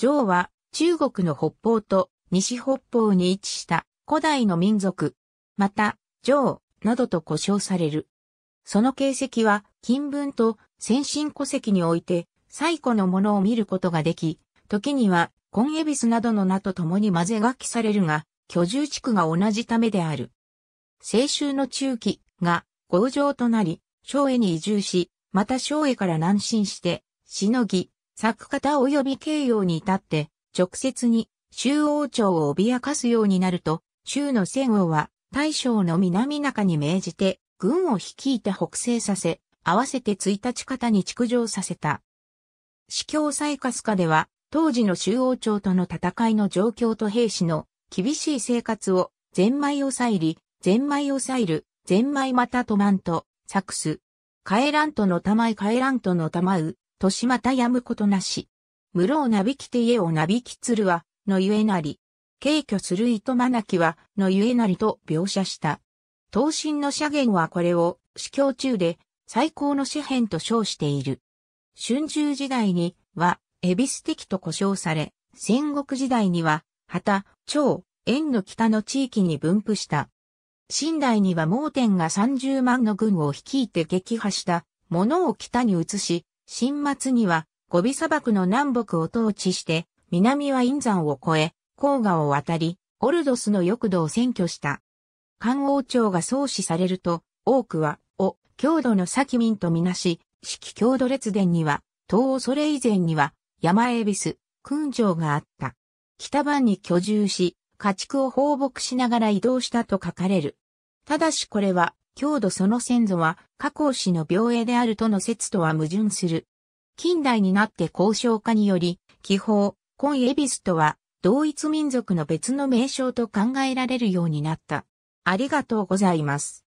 上は中国の北方と西北方に位置した古代の民族。また、上などと呼称される。その形跡は金文と先進戸籍において最古のものを見ることができ、時にはコンエビスなどの名と共に混ぜ書きされるが、居住地区が同じためである。青州の中期が合城となり、昭恵に移住し、また昭恵から南進して、しのぎ、作方及び形容に至って、直接に、周王朝を脅かすようになると、周の戦王は、大将の南中に命じて、軍を率いて北西させ、合わせて一日方に築城させた。司教サイカスでは、当時の周王朝との戦いの状況と兵士の厳しい生活を、ゼンマイを再利、ゼンマイを再る、ゼンマイまたとマンと、サクス。カエラントのたまいカエラントのたまう、年またやむことなし。室をなびきて家をなびきつるは、のゆえなり。軽挙する糸まなきは、のゆえなりと描写した。刀身の斜言はこれを、司教中で、最高の詩編と称している。春秋時代には、恵比寿的と呼称され、戦国時代には、旗、長、縁の北の地域に分布した。新代には盲点が30万の軍を率いて撃破した、ものを北に移し、新末には、ゴビ砂漠の南北を統治して、南は陰山を越え、黄河を渡り、オルドスの翼土を占拠した。漢王朝が創始されると、多くは、を、郷土の先民とみなし、四季郷土列伝には、東欧それ以前には、山恵比寿、訓城があった。北番に居住し、家畜を放牧しながら移動したと書かれる。ただしこれは、郷土その先祖は、加工氏の病営であるとの説とは矛盾する。近代になって交渉化により、気泡、今恵比寿とは、同一民族の別の名称と考えられるようになった。ありがとうございます。